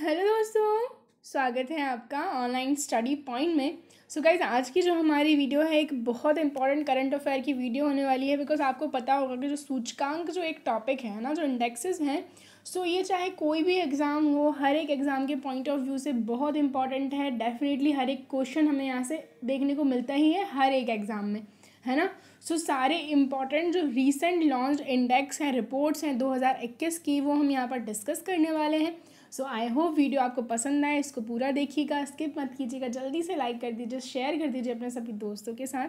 hello दोस्तों स्वागत है आपका ऑनलाइन स्टडी पॉइंट में सो so गाइज आज की जो हमारी वीडियो है एक बहुत इंपॉर्टेंट करंट अफेयर की वीडियो होने वाली है बिकॉज आपको पता होगा कि जो सूचकांक जो एक टॉपिक है ना जो इंडेक्सेस हैं सो so ये चाहे कोई भी एग्ज़ाम हो हर एक एग्ज़ाम के पॉइंट ऑफ व्यू से बहुत इंपॉर्टेंट है डेफिनेटली हर एक क्वेश्चन हमें यहाँ से देखने को मिलता ही है हर एक एग्ज़ाम में है ना सो so, सारे इंपॉर्टेंट जो रिसेंट लॉन्च इंडेक्स हैं रिपोर्ट्स हैं 2021 की वो हम यहाँ पर डिस्कस करने वाले हैं सो आई होप वीडियो आपको पसंद आए इसको पूरा देखिएगा स्किप मत कीजिएगा जल्दी से लाइक कर दीजिए शेयर कर दीजिए अपने सभी दोस्तों के साथ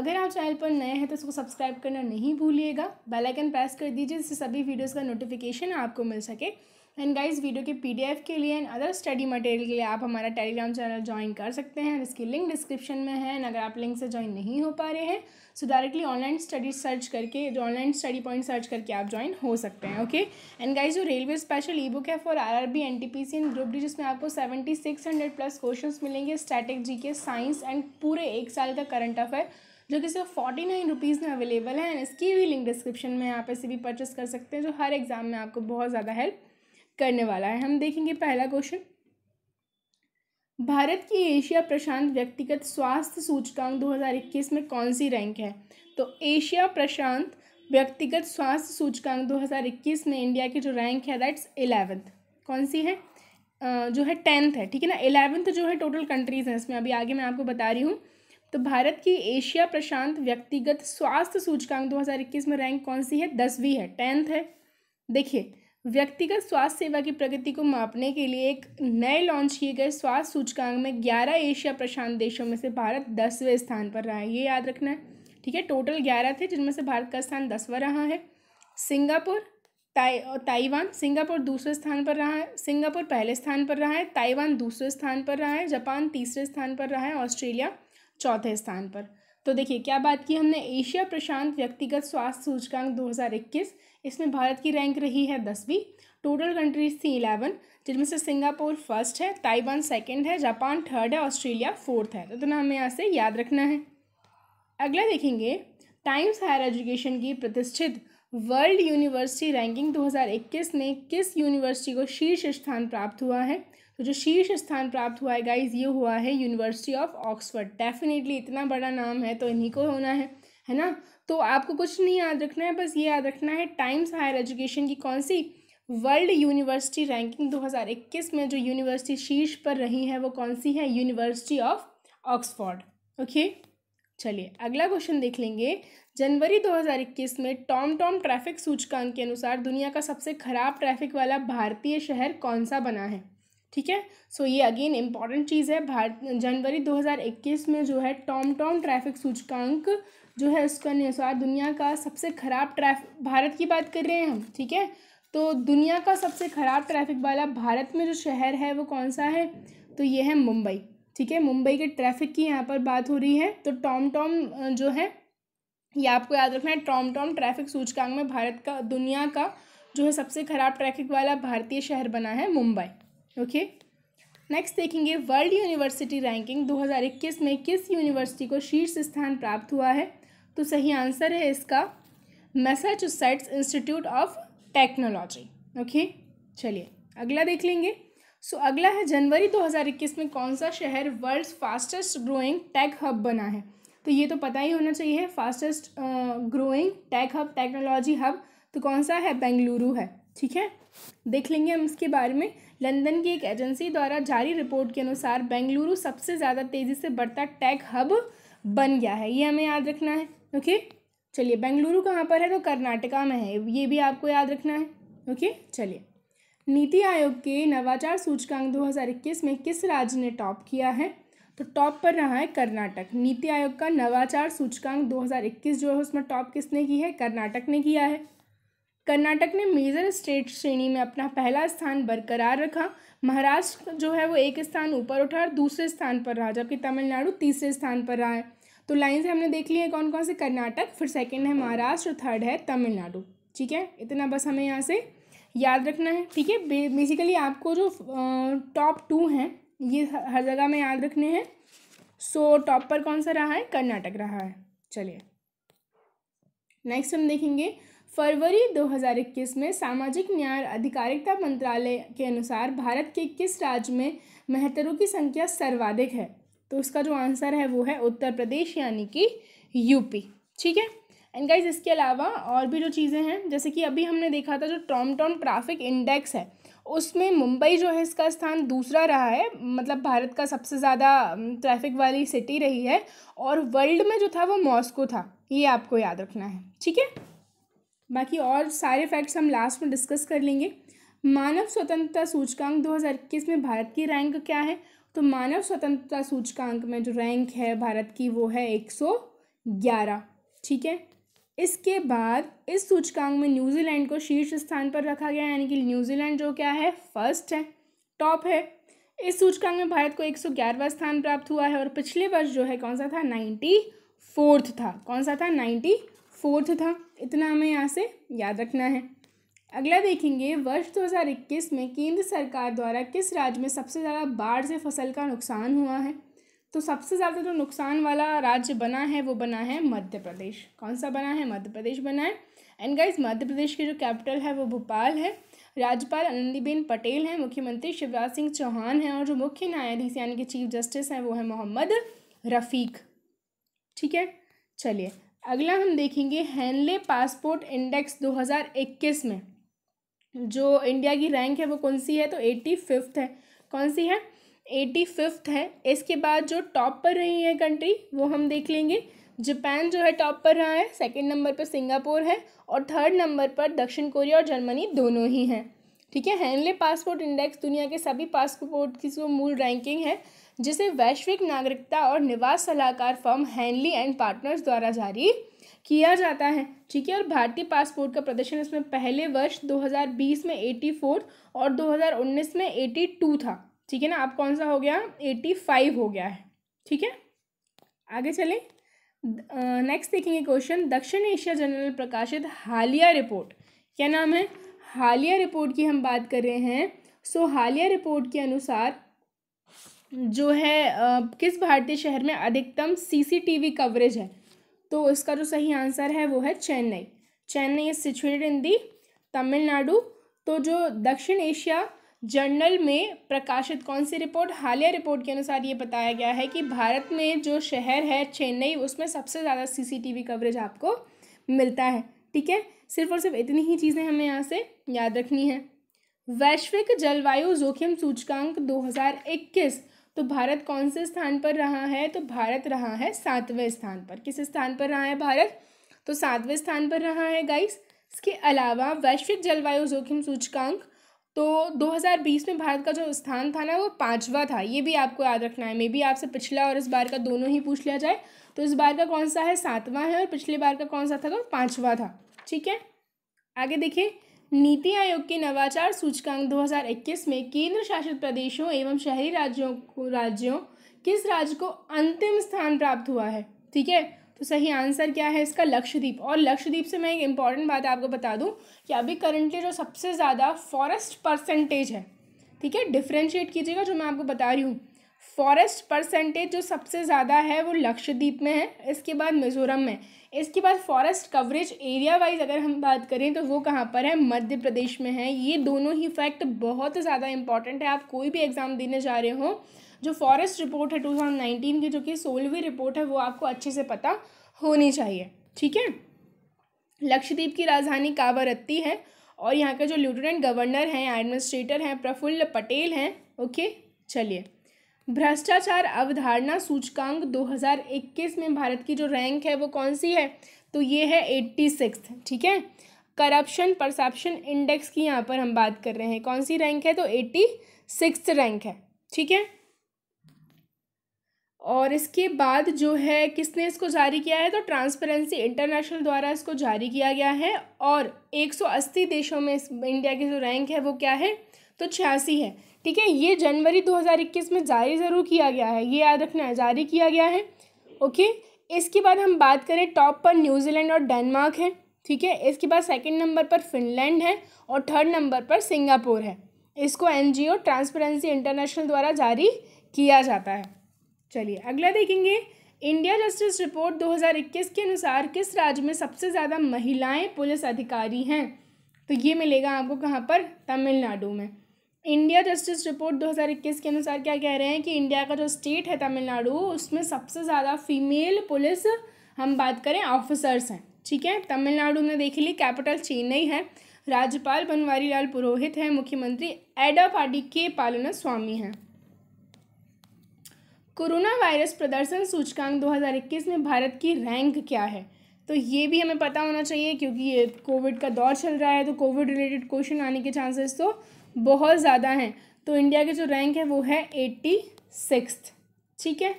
अगर आप चैनल पर नए हैं तो इसको सब्सक्राइब करना नहीं भूलिएगा बेल आइकन प्रेस कर दीजिए जिससे सभी वीडियोज़ का नोटिफिकेशन आपको मिल सके एंड गाइज वीडियो के एफ के लिए एंड अदर स्टडी मटेरियल के लिए आप हमारा टेलीग्राम चैनल ज्वाइन कर सकते हैं इसकी लिंक डिस्क्रिप्शन में है एंड अगर आप लिंक से ज्वाइन नहीं हो पा रहे हैं so directly online study search करके जो ऑनलाइन स्टडी पॉइंट सर्च करके आप ज्वाइन हो सकते हैं ओके एंड गाइज जो रेलवे स्पेशल ई बुक है for R R B N T P C and group D जिसमें आपको seventy six hundred plus question मिलेंगे static G K science and पूरे एक साल का करंट अफेयर जो कि सिर्फ फोर्टी नाइन रुपीज़ में अवेलेबल है एंड इसकी भी लिंक डिस्क्रिप्शन में आप ऐसे भी परचेस कर सकते हैं जो हर एग्ज़ाम में आपको बहुत ज़्यादा हेल्प करने वाला है हम देखेंगे पहला क्वेश्चन भारत की एशिया प्रशांत व्यक्तिगत स्वास्थ्य सूचकांक 2021 में कौन सी रैंक है तो एशिया प्रशांत व्यक्तिगत स्वास्थ्य सूचकांक 2021 में इंडिया की जो रैंक है दैट्स एलेवेंथ कौन सी है जो है टेंथ है ठीक है ना इलेवेंथ जो है टोटल कंट्रीज़ हैं इसमें अभी आगे मैं आपको बता रही हूँ तो भारत की एशिया प्रशांत व्यक्तिगत स्वास्थ्य सूचकांक 2021 में रैंक कौन सी है दसवीं है टेंथ है देखिए व्यक्तिगत स्वास्थ्य सेवा की प्रगति को मापने के लिए एक नए लॉन्च किए गए स्वास्थ्य सूचकांक में ग्यारह एशिया प्रशांत देशों में से भारत दसवें स्थान पर रहा है ये याद रखना है ठीक है टोटल ग्यारह थे जिनमें से भारत का स्थान दसवा रहा है सिंगापुर ताइ ताइवान सिंगापुर दूसरे स्थान पर रहा है सिंगापुर पहले स्थान पर रहा है ताइवान दूसरे स्थान पर रहा है जापान तीसरे स्थान पर रहा है ऑस्ट्रेलिया चौथे स्थान पर तो देखिए क्या बात की हमने एशिया प्रशांत व्यक्तिगत स्वास्थ्य सूचकांक 2021 इसमें भारत की रैंक रही है दसवीं टोटल कंट्रीज थी इलेवन जिनमें से सिंगापुर फर्स्ट है ताइवान सेकंड है जापान थर्ड है ऑस्ट्रेलिया फोर्थ है तो इतना हमें यहाँ से याद रखना है अगला देखेंगे टाइम्स हायर एजुकेशन की प्रतिष्ठित वर्ल्ड यूनिवर्सिटी रैंकिंग 2021 में किस यूनिवर्सिटी को शीर्ष स्थान प्राप्त हुआ है तो जो शीर्ष स्थान प्राप्त हुआ है गाइज ये हुआ है यूनिवर्सिटी ऑफ ऑक्सफर्ड डेफिनेटली इतना बड़ा नाम है तो इन्हीं को होना है है ना तो आपको कुछ नहीं याद रखना है बस ये याद रखना है टाइम्स हायर एजुकेशन की कौन सी वर्ल्ड यूनिवर्सिटी रैंकिंग 2021 में जो यूनिवर्सिटी शीर्ष पर रही है वो कौन सी है यूनिवर्सिटी ऑफ ऑक्सफोर्ड ओके चलिए अगला क्वेश्चन देख लेंगे जनवरी 2021 में टॉम टॉम ट्रैफिक सूचकांक के अनुसार दुनिया का सबसे खराब ट्रैफिक वाला भारतीय शहर कौन सा बना है ठीक है सो ये अगेन इम्पॉर्टेंट चीज़ है भारत जनवरी 2021 में जो है टॉम टॉम ट्रैफिक सूचकांक जो है उसके अनुसार दुनिया का सबसे ख़राब ट्रैफिक भारत की बात कर रहे हैं हम ठीक है तो दुनिया का सबसे ख़राब ट्रैफिक वाला भारत में जो शहर है वो कौन सा है तो ये है मुंबई ठीक है मुंबई के ट्रैफिक की यहाँ पर बात हो रही है तो टॉम टॉम जो है ये आपको याद रखना है टॉम टॉम ट्रैफिक सूचकांक में भारत का दुनिया का जो है सबसे ख़राब ट्रैफिक वाला भारतीय शहर बना है मुंबई ओके नेक्स्ट देखेंगे वर्ल्ड यूनिवर्सिटी रैंकिंग 2021 में किस यूनिवर्सिटी को शीर्ष स्थान प्राप्त हुआ है तो सही आंसर है इसका Massachusetts Institute of Technology okay चलिए अगला देख लेंगे सो अगला है जनवरी 2021 में कौन सा शहर world's fastest growing tech hub बना है तो ये तो पता ही होना चाहिए fastest growing tech hub technology hub तो कौन सा है बेंगलुरु है ठीक है देख लेंगे हम इसके बारे में लंदन की एक एजेंसी द्वारा जारी रिपोर्ट के अनुसार बेंगलुरु सबसे ज़्यादा तेज़ी से बढ़ता टैग हब बन गया है ये हमें याद रखना है ओके चलिए बेंगलुरु कहाँ पर है तो कर्नाटका में है ये भी आपको याद रखना है ओके चलिए नीति आयोग के नवाचार सूचकांक 2021 में किस राज्य ने टॉप किया है तो टॉप पर रहा है कर्नाटक नीति आयोग का नवाचार सूचकांक 2021 जो है उसमें टॉप किसने की है कर्नाटक ने किया है कर्नाटक ने मेजर स्टेट श्रेणी में अपना पहला स्थान बरकरार रखा महाराष्ट्र जो है वो एक स्थान ऊपर उठा और दूसरे स्थान पर रहा जबकि तमिलनाडु तीसरे स्थान पर रहा है तो लाइन से हमने देख लिया है कौन कौन से कर्नाटक फिर सेकेंड है महाराष्ट्र थर्ड है तमिलनाडु ठीक है इतना बस हमें यहाँ से याद रखना है ठीक है बेसिकली आपको जो टॉप टू हैं ये हर जगह में याद रखने हैं सो टॉप पर कौन सा रहा है कर्नाटक रहा है चलिए नेक्स्ट हम देखेंगे फरवरी 2021 में सामाजिक न्याय आधिकारिकता अधिकारिता मंत्रालय के अनुसार भारत के किस राज्य में मेहतरों की संख्या सर्वाधिक है तो इसका जो आंसर है वो है उत्तर प्रदेश यानी कि यूपी ठीक है एंड गाइज इसके अलावा और भी जो चीज़ें हैं जैसे कि अभी हमने देखा था जो टॉम टॉम ट्रैफिक इंडेक्स है उसमें मुंबई जो है इसका स्थान दूसरा रहा है मतलब भारत का सबसे ज़्यादा ट्रैफिक वाली सिटी रही है और वर्ल्ड में जो था वो मॉस्को था ये आपको याद रखना है ठीक है बाकी और सारे फैक्ट्स हम लास्ट में डिस्कस कर लेंगे मानव स्वतंत्रता सूचकांक 2021 में भारत की रैंक क्या है तो मानव स्वतंत्रता सूचकांक में जो रैंक है भारत की वो है 111 ठीक है इसके बाद इस सूचकांक में न्यूजीलैंड को शीर्ष स्थान पर रखा गया यानी कि न्यूजीलैंड जो क्या है फर्स्ट है टॉप है इस सूचकांक में भारत को एक सौ ग्यारहवा स्थान प्राप्त हुआ है और पिछले वर्ष जो है कौन सा था नाइन्टी फोर्थ था कौन सा था नाइन्टी फोर्थ था इतना हमें यहाँ से याद रखना है अगला देखेंगे वर्ष 2021 में केंद्र सरकार द्वारा किस राज्य में सबसे ज़्यादा बाढ़ से फसल का नुकसान हुआ है तो सबसे ज़्यादा जो तो नुकसान वाला राज्य बना है वो बना है मध्य प्रदेश कौन सा बना है मध्य प्रदेश बना है एंड गाइज मध्य प्रदेश की जो कैपिटल है वो भोपाल है राज्यपाल आनंदीबेन पटेल हैं मुख्यमंत्री शिवराज सिंह चौहान हैं और जो मुख्य न्यायाधीश यानी कि चीफ जस्टिस हैं वो है मोहम्मद रफ़ीक ठीक है चलिए अगला हम देखेंगे हैनले पासपोर्ट इंडेक्स 2021 में जो इंडिया की रैंक है वो कौन सी है तो एट्टी फिफ्थ है कौन सी है एटी फिफ्थ है इसके बाद जो टॉप पर रही है कंट्री वो हम देख लेंगे जापान जो है टॉप पर रहा है सेकंड नंबर पर सिंगापुर है और थर्ड नंबर पर दक्षिण कोरिया और जर्मनी दोनों ही हैं ठीक है हैनले पासपोर्ट इंडेक्स दुनिया के सभी पासपोर्ट की जो मूल रैंकिंग है जिसे वैश्विक नागरिकता और निवास सलाहकार फर्म हैनली एंड पार्टनर्स द्वारा जारी किया जाता है ठीक है और भारतीय पासपोर्ट का प्रदर्शन इसमें पहले वर्ष 2020 में 84 और 2019 में 82 था ठीक है ना अब कौन सा हो गया 85 हो गया है ठीक है आगे चलें नेक्स्ट देखेंगे क्वेश्चन दक्षिण एशिया जनरल प्रकाशित हालिया रिपोर्ट क्या नाम है हालिया रिपोर्ट की हम बात कर रहे हैं सो हालिया रिपोर्ट के अनुसार जो है किस भारतीय शहर में अधिकतम सीसीटीवी कवरेज है तो इसका जो सही आंसर है वो है Chennai Chennai is situated in the Tamil Nadu तो जो दक्षिण एशिया जर्नल में प्रकाशित कौन सी रिपोर्ट हालिया रिपोर्ट के अनुसार ये बताया गया है कि भारत में जो शहर है चेन्नई उसमें सबसे ज़्यादा सीसीटीवी कवरेज आपको मिलता है ठीक है सिर्फ और सिर्फ इतनी ही चीज़ें हमें यहाँ से याद रखनी है वैश्विक जलवायु जोखिम सूचकांक तो भारत कौन से स्थान पर रहा है तो भारत रहा है सातवें स्थान पर किस स्थान पर रहा है भारत तो सातवें स्थान पर रहा है गाइस इसके अलावा वैश्विक जलवायु जोखिम सूचकांक तो 2020 में भारत का जो स्थान था ना वो पांचवा था ये भी आपको याद रखना है मे बी आपसे पिछला और इस बार का दोनों ही पूछ लिया जाए तो इस बार का कौन सा है सातवां है और पिछले बार का कौन सा था तो पाँचवा था ठीक है आगे देखिए नीति आयोग के नवाचार सूचकांक 2021 में केंद्र शासित प्रदेशों एवं शहरी राज्यों को राज्यों किस राज्य को अंतिम स्थान प्राप्त हुआ है ठीक है तो सही आंसर क्या है इसका लक्षद्वीप और लक्षद्वीप से मैं एक इम्पॉर्टेंट बात आपको बता दूं कि अभी करंटली जो सबसे ज़्यादा फॉरेस्ट परसेंटेज है ठीक है डिफ्रेंशिएट कीजिएगा जो मैं आपको बता रही हूँ फॉरेस्ट परसेंटेज जो सबसे ज़्यादा है वो लक्षद्वीप में है इसके बाद मिजोरम में इसके बाद फॉरेस्ट कवरेज एरिया वाइज अगर हम बात करें तो वो कहाँ पर है मध्य प्रदेश में है ये दोनों ही फैक्ट बहुत ज़्यादा इंपॉर्टेंट है आप कोई भी एग्ज़ाम देने जा रहे हो जो फॉरेस्ट रिपोर्ट है 2019 की जो कि सोलहवीं रिपोर्ट है वो आपको अच्छे से पता होनी चाहिए ठीक है लक्षद्वीप की राजधानी काबरत्ती है और यहाँ का जो लेफ्टिनेंट गवर्नर हैं एडमिनिस्ट्रेटर हैं प्रफुल्ल पटेल हैं ओके चलिए भ्रष्टाचार अवधारणा सूचकांक 2021 में भारत की जो रैंक है वो कौन सी है तो ये है एट्टी सिक्स ठीक है करप्शन परसेप्शन इंडेक्स की यहाँ पर हम बात कर रहे हैं कौन सी रैंक है तो एट्टी सिक्स रैंक है ठीक है और इसके बाद जो है किसने इसको जारी किया है तो ट्रांसपेरेंसी इंटरनेशनल द्वारा इसको जारी किया गया है और एक देशों में इंडिया की जो रैंक है वो क्या है तो छियासी है ठीक है ये जनवरी 2021 में जारी ज़रूर किया गया है ये याद रखना है जारी किया गया है ओके इसके बाद हम बात करें टॉप पर न्यूजीलैंड और डेनमार्क है ठीक है इसके बाद सेकंड नंबर पर फिनलैंड है और थर्ड नंबर पर सिंगापुर है इसको एन ट्रांसपेरेंसी इंटरनेशनल द्वारा जारी किया जाता है चलिए अगला देखेंगे इंडिया जस्टिस रिपोर्ट 2021 के अनुसार किस राज्य में सबसे ज़्यादा महिलाएं पुलिस अधिकारी हैं तो ये मिलेगा आपको कहाँ पर तमिलनाडु में इंडिया जस्टिस रिपोर्ट 2021 के अनुसार क्या कह रहे हैं कि इंडिया का जो स्टेट है तमिलनाडु उसमें सबसे ज़्यादा फीमेल पुलिस हम बात करें ऑफिसर्स हैं ठीक है तमिलनाडु में देख ली कैपिटल चेन्नई है राज्यपाल बनवारी लाल पुरोहित हैं मुख्यमंत्री एडापाडी के पालन स्वामी हैं कोरोना वायरस प्रदर्शन सूचकांक 2021 में भारत की रैंक क्या है तो ये भी हमें पता होना चाहिए क्योंकि ये कोविड का दौर चल रहा है तो कोविड रिलेटेड क्वेश्चन आने के चांसेस तो बहुत ज़्यादा हैं तो इंडिया की जो रैंक है वो है एट्टी सिक्स ठीक है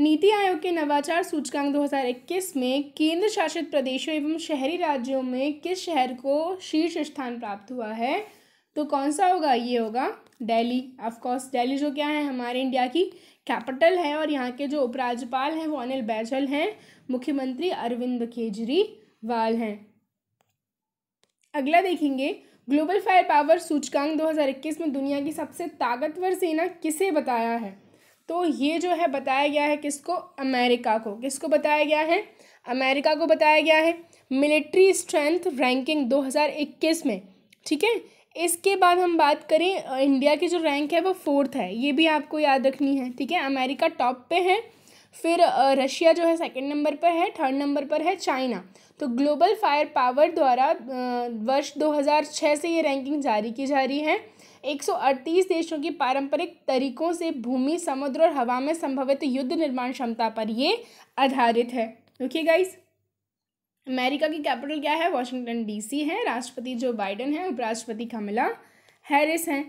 नीति आयोग के नवाचार सूचकांक 2021 में केंद्र शासित प्रदेशों एवं शहरी राज्यों में किस शहर को शीर्ष स्थान प्राप्त हुआ है तो कौन सा होगा ये होगा दिल्ली ऑफकोर्स दिल्ली जो क्या है हमारे इंडिया की कैपिटल है और यहाँ के जो उपराज्यपाल हैं वो अनिल बैजल हैं मुख्यमंत्री अरविंद केजरीवाल हैं अगला देखेंगे ग्लोबल फायर पावर सूचकांक 2021 में दुनिया की सबसे ताकतवर सेना किसे बताया है तो ये जो है बताया गया है किसको अमेरिका को किसको बताया गया है अमेरिका को बताया गया है मिलिट्री स्ट्रेंथ रैंकिंग 2021 में ठीक है इसके बाद हम बात करें इंडिया की जो रैंक है वो फोर्थ है ये भी आपको याद रखनी है ठीक है अमेरिका टॉप पे है फिर रशिया जो है सेकंड नंबर पर है थर्ड नंबर पर है चाइना तो ग्लोबल फायर पावर द्वारा वर्ष 2006 से ये रैंकिंग जारी की जा रही है 138 देशों की पारंपरिक तरीकों से भूमि समुद्र और हवा में संभवित युद्ध निर्माण क्षमता पर ये आधारित है ओके गाइस अमेरिका की कैपिटल क्या है वॉशिंगटन डीसी है राष्ट्रपति जो बाइडन है उपराष्ट्रपति कमला हैरिस हैं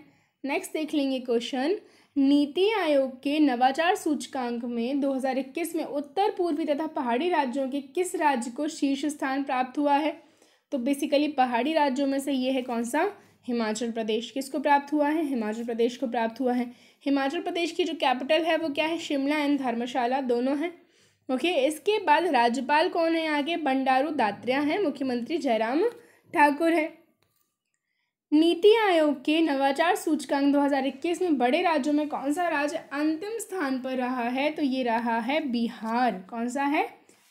नेक्स्ट देख लेंगे क्वेश्चन नीति आयोग के नवाचार सूचकांक में 2021 में उत्तर पूर्वी तथा पहाड़ी राज्यों के किस राज्य को शीर्ष स्थान प्राप्त हुआ है तो बेसिकली पहाड़ी राज्यों में से ये है कौन सा हिमाचल प्रदेश किसको प्राप्त हुआ है हिमाचल प्रदेश को प्राप्त हुआ है हिमाचल प्रदेश की जो कैपिटल है वो क्या है शिमला एंड धर्मशाला दोनों हैं ओके okay, इसके बाद राज्यपाल कौन है आगे बंडारू दात्र्या हैं मुख्यमंत्री जयराम ठाकुर हैं नीति आयोग के नवाचार सूचकांक 2021 में बड़े राज्यों में कौन सा राज्य अंतिम स्थान पर रहा है तो ये रहा है बिहार कौन सा है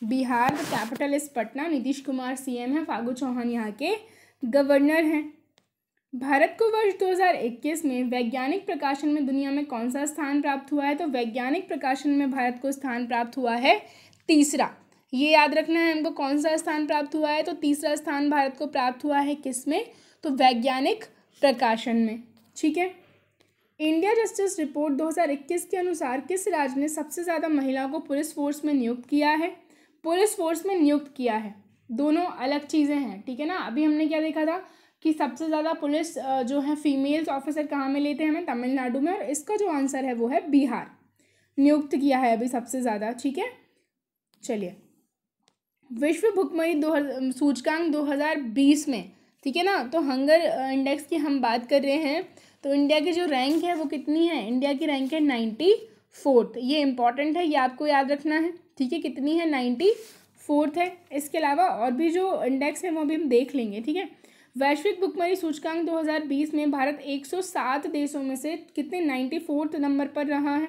Bihar the capital is Patna Nitish Kumar CM है फागू चौहान यहाँ के गवर्नर हैं भारत को वर्ष 2021 में वैज्ञानिक प्रकाशन में दुनिया में कौन सा स्थान प्राप्त हुआ है तो वैज्ञानिक प्रकाशन में भारत को स्थान प्राप्त हुआ है तीसरा ये याद रखना है हमको कौन सा स्थान प्राप्त हुआ है तो तीसरा स्थान भारत को प्राप्त हुआ है किसमें तो वैज्ञानिक प्रकाशन में ठीक है इंडिया जस्टिस रिपोर्ट 2021 के अनुसार किस राज्य ने सबसे ज़्यादा महिलाओं को पुलिस फोर्स में नियुक्त किया है पुलिस फोर्स में नियुक्त किया है दोनों अलग चीज़ें हैं ठीक है ना अभी हमने क्या देखा था कि सबसे ज़्यादा पुलिस जो है फीमेल्स ऑफिसर कहाँ में लेते हैं हमें तमिलनाडु में और इसका जो आंसर है वो है बिहार नियुक्त किया है अभी सबसे ज़्यादा ठीक है चलिए विश्व भुखमरी दो सूचकांक दो में ठीक है ना तो हंगर इंडेक्स uh, की हम बात कर रहे हैं तो इंडिया की जो रैंक है वो कितनी है इंडिया की रैंक है नाइन्टी फोर्थ ये इंपॉर्टेंट है ये आपको याद रखना है ठीक है कितनी है नाइन्टी फोर्थ है इसके अलावा और भी जो इंडेक्स है वो भी हम देख लेंगे ठीक है वैश्विक भुखमरी सूचकांक 2020 में भारत 107 देशों में से कितने नाइन्टी फोर्थ नंबर पर रहा है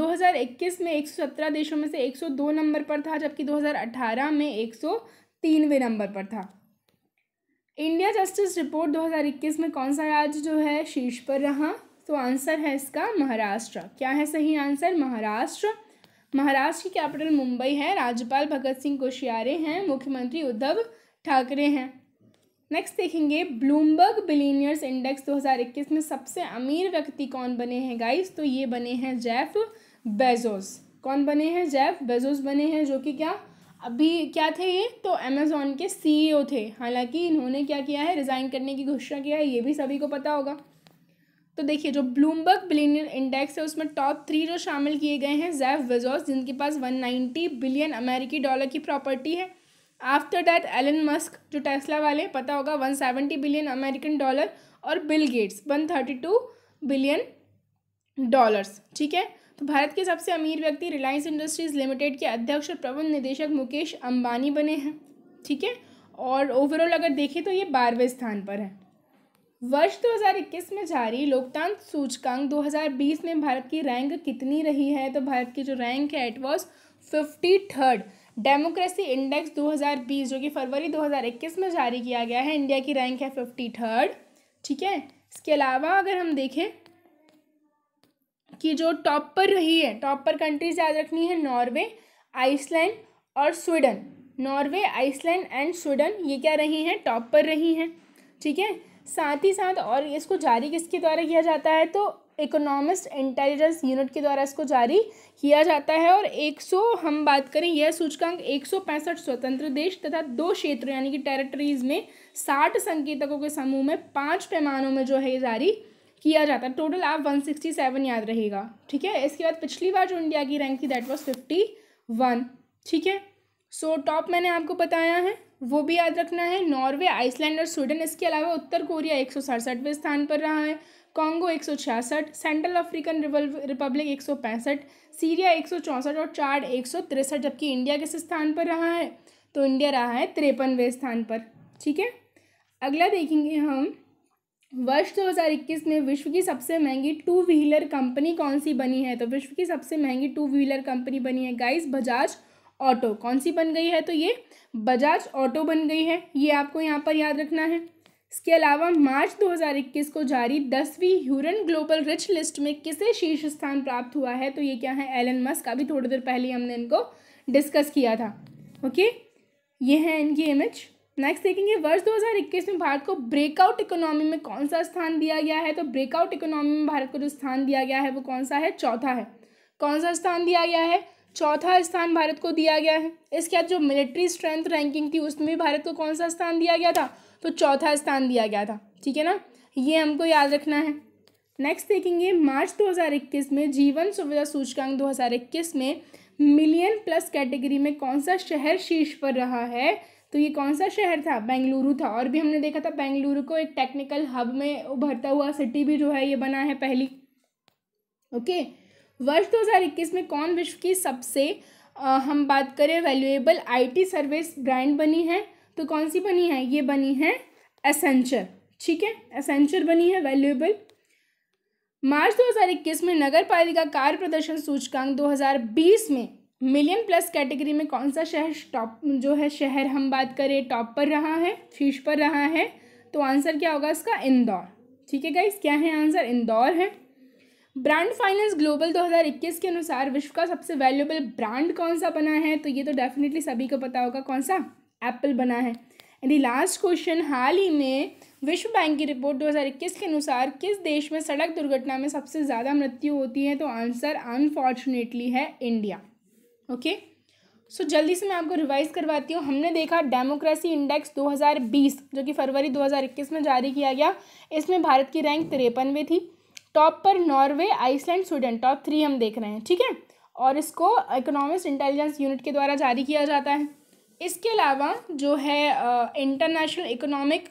2021 में 117 देशों में से 102 नंबर पर था जबकि 2018 में एक नंबर पर था इंडिया जस्टिस रिपोर्ट 2021 में कौन सा राज्य जो है शीर्ष पर रहा तो आंसर है इसका महाराष्ट्र क्या है सही आंसर महाराष्ट्र महाराष्ट्र की कैपिटल मुंबई है राज्यपाल भगत सिंह कोशियारे हैं मुख्यमंत्री उद्धव ठाकरे हैं नेक्स्ट देखेंगे ब्लूमबर्ग बिलीनियर्स इंडेक्स 2021 में सबसे अमीर व्यक्ति कौन बने हैं गाइस तो ये बने हैं जेफ बेजोस कौन बने हैं जेफ बेजोस बने हैं जो कि क्या अभी क्या थे ये तो अमेज़ोन के सीईओ e थे हालांकि इन्होंने क्या किया है रिज़ाइन करने की घोषणा किया है ये भी सभी को पता होगा तो देखिए जो ब्लूमबर्ग बिलीनियर इंडेक्स है उसमें टॉप थ्री जो शामिल किए गए हैं जैफ वेजोस जिनके पास वन नाइन्टी बिलियन अमेरिकी डॉलर की प्रॉपर्टी है आफ्टर डैट एलन मस्क जो टेस्ला वाले पता होगा one seventy billion American dollar और Bill Gates one thirty two billion dollars ठीक है तो भारत के सबसे अमीर व्यक्ति रिलायंस इंडस्ट्रीज़ लिमिटेड के अध्यक्ष और प्रबंध निदेशक मुकेश अंबानी बने हैं ठीक है और ओवरऑल अगर देखें तो ये बारहवें स्थान पर है वर्ष 2021 में जारी लोकतंत्र सूचकांक 2020 में भारत की रैंक कितनी रही है तो भारत की जो रैंक है it was fifty third democracy index 2020 जो कि फरवरी 2021 में जारी किया गया है इंडिया की रैंक है फिफ्टी थर्ड ठीक है इसके अलावा अगर हम देखें की जो टॉप पर रही है टॉप पर कंट्रीज याद रखनी है नॉर्वे आइसलैंड और Sweden Norway Iceland and Sweden ये क्या रही हैं टॉप पर रही हैं ठीक है साथ ही साथ और इसको जारी किसके द्वारा किया जाता है तो इकोनॉमिस्ट इंटेलिजेंस यूनिट के द्वारा इसको जारी किया जाता है और 100 हम बात करें यह सूचकांक एक स्वतंत्र देश तथा दो क्षेत्र यानी कि टेरिटरीज में 60 संकेतकों के समूह में पांच पैमानों में जो है जारी किया जाता है टोटल आप वन सिक्सटी सेवन याद रहेगा ठीक है इसके बाद पिछली बार जो इंडिया की रैंक थी दैट वॉज फिफ्टी वन ठीक है सो टॉप मैंने आपको बताया है वो भी याद रखना है नॉर्वे आइसलैंड और स्वीडन इसके अलावा उत्तर कोरिया एक स्थान पर रहा है कॉन्गो एक सेंट्रल अफ्रीकन रिपब्लिक एक सीरिया एक और चार्ड एक जबकि इंडिया किस स्थान पर रहा है तो इंडिया रहा है तिरपनवें स्थान पर ठीक है अगला देखेंगे हम वर्ष 2021 में विश्व की सबसे महंगी टू व्हीलर कंपनी कौन सी बनी है तो विश्व की सबसे महंगी टू व्हीलर कंपनी बनी है गाइस बजाज ऑटो कौन सी बन गई है तो ये बजाज ऑटो बन गई है ये आपको यहाँ पर याद रखना है इसके अलावा मार्च 2021 को जारी दसवीं ह्यूरन ग्लोबल रिच लिस्ट में किसे शीर्ष स्थान प्राप्त हुआ है तो ये क्या है एलन मस्क अभी थोड़ी देर पहले हमने इनको डिस्कस किया था ओके ये है इनकी इमेज नेक्स्ट देखेंगे वर्ष 2021 में भारत को ब्रेकआउट इकोनॉमी में कौन सा स्थान दिया गया है तो ब्रेकआउट इकोनॉमी में भारत को जो स्थान दिया गया है वो कौन सा है चौथा है कौन सा स्थान दिया गया है चौथा स्थान भारत को दिया गया है इसके बाद जो मिलिट्री स्ट्रेंथ रैंकिंग थी उसमें भी भारत को कौन सा स्थान दिया गया था तो चौथा स्थान दिया गया था ठीक है ना ये हमको याद रखना है नेक्स्ट देखेंगे मार्च 2021 में जीवन सुविधा सूचकांक 2021 में मिलियन प्लस कैटेगरी में कौन सा शहर शीर्ष पर रहा है तो ये कौन सा शहर था बेंगलुरु था और भी हमने देखा था बेंगलुरु को एक टेक्निकल हब में उभरता हुआ सिटी भी जो है ये बना है पहली ओके वर्ष दो में कौन विश्व की सबसे आ, हम बात करें वैल्यूएबल आईटी सर्विस ब्रांड बनी है तो कौन सी बनी है ये बनी है एसेंचर ठीक है एसेंचर बनी है वैल्यूएबल मार्च 2021 में नगर पालिका कार्य प्रदर्शन सूचकांक 2020 में मिलियन प्लस कैटेगरी में कौन सा शहर टॉप जो है शहर हम बात करें टॉप पर रहा है शीर्ष पर रहा है तो आंसर क्या होगा इसका इंदौर ठीक है गाइस क्या है आंसर इंदौर है ब्रांड फाइनेंस ग्लोबल 2021 के अनुसार विश्व का सबसे वैल्यूबल ब्रांड कौन सा बना है तो ये तो डेफिनेटली सभी को पता होगा कौन सा एप्पल बना है एंड लास्ट क्वेश्चन हाल ही में विश्व बैंक की रिपोर्ट 2021 के अनुसार किस देश में सड़क दुर्घटना में सबसे ज़्यादा मृत्यु होती है तो आंसर अनफॉर्चुनेटली है इंडिया ओके सो so, जल्दी से मैं आपको रिवाइज करवाती हूँ हमने देखा डेमोक्रेसी इंडेक्स 2020 जो कि फरवरी 2021 में जारी किया गया इसमें भारत की रैंक तिरपनवे थी टॉप पर Norway Iceland Sweden top three हम देख रहे हैं ठीक है और इसको इकोनॉमिक्स इंटेलिजेंस यूनिट के द्वारा जारी किया जाता है इसके अलावा जो है इंटरनेशनल इकोनॉमिक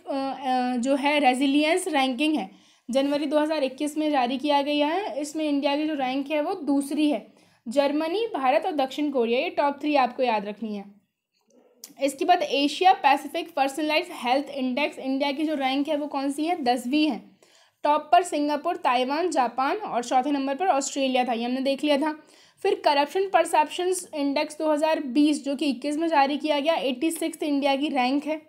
जो है रेजिलियंस रैंकिंग है जनवरी 2021 में जारी किया गया है इसमें इंडिया की जो रैंक है वो दूसरी है जर्मनी भारत और दक्षिण कोरिया ये टॉप थ्री आपको याद रखनी है इसके बाद Asia Pacific personalise health index India की जो रैंक है वो कौन सी है दसवीं है टॉप पर सिंगापुर ताइवान जापान और चौथे नंबर पर ऑस्ट्रेलिया था ये हमने देख लिया था फिर करप्शन परसेप्शन इंडेक्स 2020 जो कि 21 में जारी किया गया एट्टी सिक्स इंडिया की रैंक है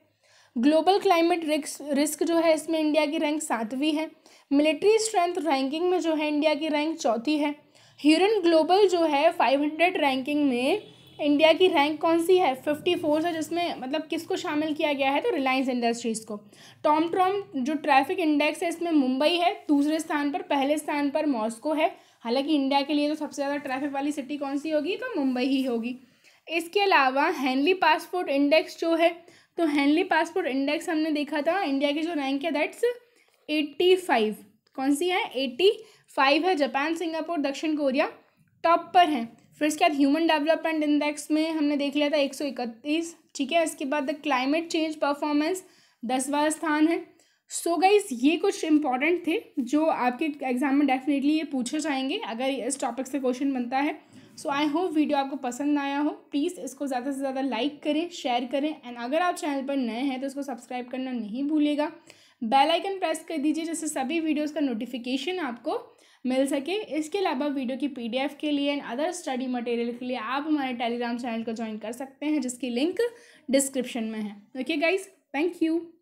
ग्लोबल क्लाइमेट रिस्क रिस्क जो है इसमें इंडिया की रैंक सातवीं है मिलिट्री स्ट्रेंथ रैंकिंग में जो है इंडिया की रैंक चौथी है ह्यूरन ग्लोबल जो है फाइव हंड्रेड रैंकिंग में इंडिया की रैंक कौन सी है फिफ्टी फोर है जिसमें मतलब किसको शामिल किया गया है तो रिलायंस इंडस्ट्रीज़ को टॉम ट्रॉम जो ट्रैफिक इंडेक्स है इसमें मुंबई है दूसरे स्थान पर पहले स्थान पर मॉस्को है हालांकि इंडिया के लिए तो सबसे ज़्यादा ट्रैफिक वाली सिटी कौन सी होगी तो मुंबई ही होगी इसके अलावा हैंनली पासपोर्ट इंडेक्स जो है तो हैंनली पासपोर्ट इंडेक्स हमने देखा था इंडिया की जो रैंक है दैट्स एट्टी फाइव कौन सी है एट्टी फाइव है जापान सिंगापुर दक्षिण कोरिया टॉप पर हैं फिर इसके बाद ह्यूमन डेवलपमेंट इंडेक्स में हमने देख लिया था एक सौ इकतीस ठीक है इसके बाद द क्लाइमेट चेंज परफॉर्मेंस दसवा स्थान है सो so गाइज ये कुछ इंपॉर्टेंट थे जो आपके एग्जाम में डेफिनेटली ये पूछे जाएंगे अगर इस टॉपिक से क्वेश्चन बनता है सो आई होप वीडियो आपको पसंद आया हो प्लीज़ इसको ज़्यादा से ज़्यादा लाइक करें शेयर करें एंड अगर आप चैनल पर नए हैं तो इसको सब्सक्राइब करना नहीं भूलेगा बेल आइकन प्रेस कर दीजिए जिससे सभी वीडियोस का नोटिफिकेशन आपको मिल सके इसके अलावा वीडियो की पीडीएफ के लिए एंड अदर स्टडी मटेरियल के लिए आप हमारे टेलीग्राम चैनल को ज्वाइन कर सकते हैं जिसकी लिंक डिस्क्रिप्शन में है ओके गाइज थैंक यू